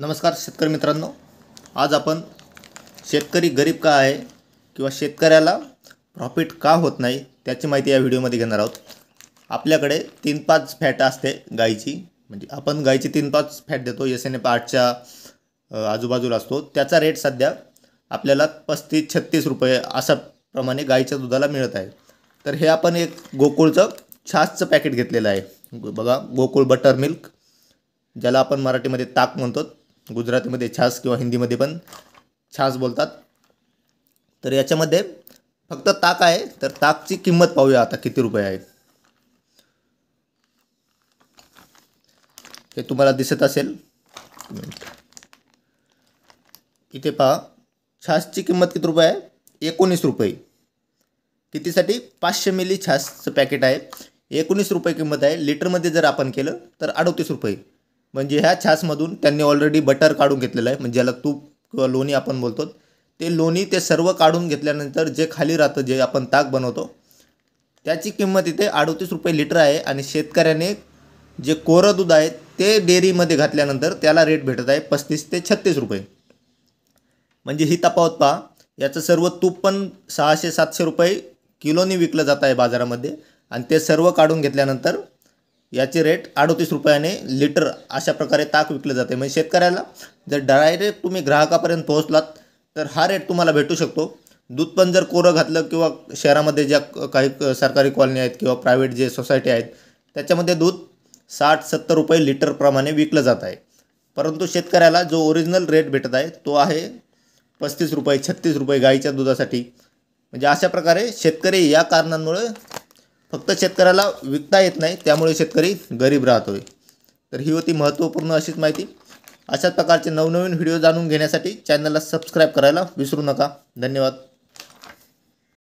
नमस्कार शेतकरी मित्रांनो आज आपण शेतकरी गरीब का आहे किंवा शेतकऱ्याला प्रॉफिट का होत नाही त्याची माहिती या व्हिडिओमध्ये घेणार आहोत आपल्याकडे तीन पाच फॅट असते गायीची म्हणजे आपण गायीची तीन पाच फॅट देतो एस एन एफ आठच्या आजूबाजूला असतो त्याचा रेट सध्या आपल्याला पस्तीस छत्तीस रुपये असा प्रमाणे गायीच्या दुधाला मिळत आहे तर हे आपण एक गोकुळचं छासचं पॅकेट घेतलेलं आहे बघा गोकुळ बटर मिल्क ज्याला आपण मराठीमध्ये ताक म्हणतो गुजरातीमध्ये छास किंवा हिंदीमध्ये पण छास बोलतात तर याच्यामध्ये फक्त ताक आहे तर ताकची किंमत पाहूया आता किती रुपये आहे हे तुम्हाला दिसत असेल इथे पहा छासची किंमत किती रुपये आहे एकोणीस रुपये कितीसाठी पाचशे मिली छासचं पॅकेट आहे एकोणीस रुपये किंमत आहे लिटरमध्ये जर आपण केलं तर अडतीस रुपये म्हणजे ह्या छासमधून त्यांनी ऑलरेडी बटर काढून घेतलेलं आहे म्हणजे ज्याला तूप किंवा लोणी आपण बोलतो ते लोणी ते सर्व काढून घेतल्यानंतर जे खाली राहतं जे आपण ताक बनवतो त्याची किंमत इथे अडतीस रुपये लिटर आहे आणि शेतकऱ्याने जे कोरं दूध आहे ते डेअरीमध्ये घातल्यानंतर त्याला रेट भेटत आहे पस्तीस ते छत्तीस रुपये म्हणजे ही तपावत पहा याचं सर्व तूप पण सहाशे सातशे रुपये किलोनी विकलं जात आहे बाजारामध्ये आणि ते सर्व काढून घेतल्यानंतर याची रेट अडोतीस रुपयाने लिटर अशा प्रकारे ताक विकले जाते म्हणजे शेतकऱ्याला जर डायरेक्ट तुम्ही ग्राहकापर्यंत पोहोचलात तर हा रेट तुम्हाला भेटू शकतो दूध पण जर कोरं घातलं किंवा शहरामध्ये ज्या काही सरकारी कॉलनी आहेत किंवा प्रायव्हेट जे सोसायटी आहेत त्याच्यामध्ये दूध साठ सत्तर रुपये लिटरप्रमाणे विकलं जात आहे परंतु शेतकऱ्याला जो ओरिजिनल रेट भेटत आहे तो आहे पस्तीस रुपये छत्तीस रुपये गाईच्या दुधासाठी म्हणजे अशा प्रकारे शेतकरी या कारणांमुळे फक्त शेतकऱ्याला विकता येत नाही त्यामुळे शेतकरी गरीब राहतोय तर ही होती महत्त्वपूर्ण अशीच माहिती अशाच प्रकारचे नवनवीन व्हिडिओ जाणून घेण्यासाठी चॅनलला सबस्क्राईब करायला विसरू नका धन्यवाद